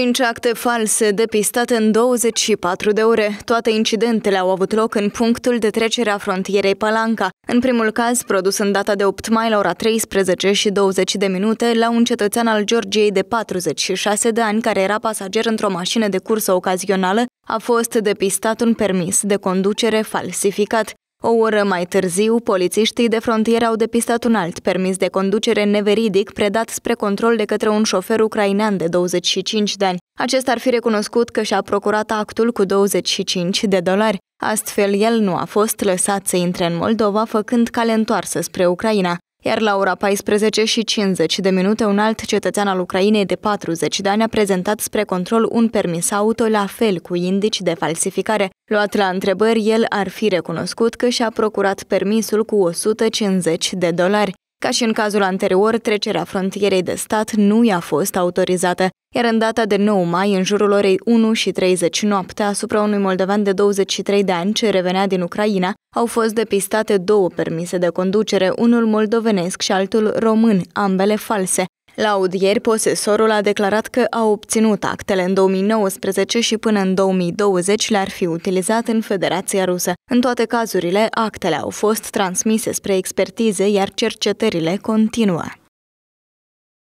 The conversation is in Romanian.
Cinci acte false depistate în 24 de ore. Toate incidentele au avut loc în punctul de trecere a frontierei Palanca. În primul caz, produs în data de 8 mai la ora 13 și 20 de minute la un cetățean al Georgiei de 46 de ani care era pasager într-o mașină de cursă ocazională, a fost depistat un permis de conducere falsificat. O oră mai târziu, polițiștii de frontieră au depistat un alt permis de conducere neveridic predat spre control de către un șofer ucrainean de 25 de ani. Acesta ar fi recunoscut că și-a procurat actul cu 25 de dolari. Astfel, el nu a fost lăsat să intre în Moldova, făcând cale întoarsă spre Ucraina. Iar la ora 14 și 50 de minute, un alt cetățean al Ucrainei de 40 de ani a prezentat spre control un permis auto, la fel cu indici de falsificare. Luat la întrebări, el ar fi recunoscut că și-a procurat permisul cu 150 de dolari. Ca și în cazul anterior, trecerea frontierei de stat nu i-a fost autorizată iar în data de 9 mai, în jurul orei 1 și 30 noapte, asupra unui moldovan de 23 de ani ce revenea din Ucraina, au fost depistate două permise de conducere, unul moldovenesc și altul român, ambele false. La audieri, posesorul a declarat că a obținut actele în 2019 și până în 2020 le-ar fi utilizat în Federația Rusă. În toate cazurile, actele au fost transmise spre expertize, iar cercetările continuă.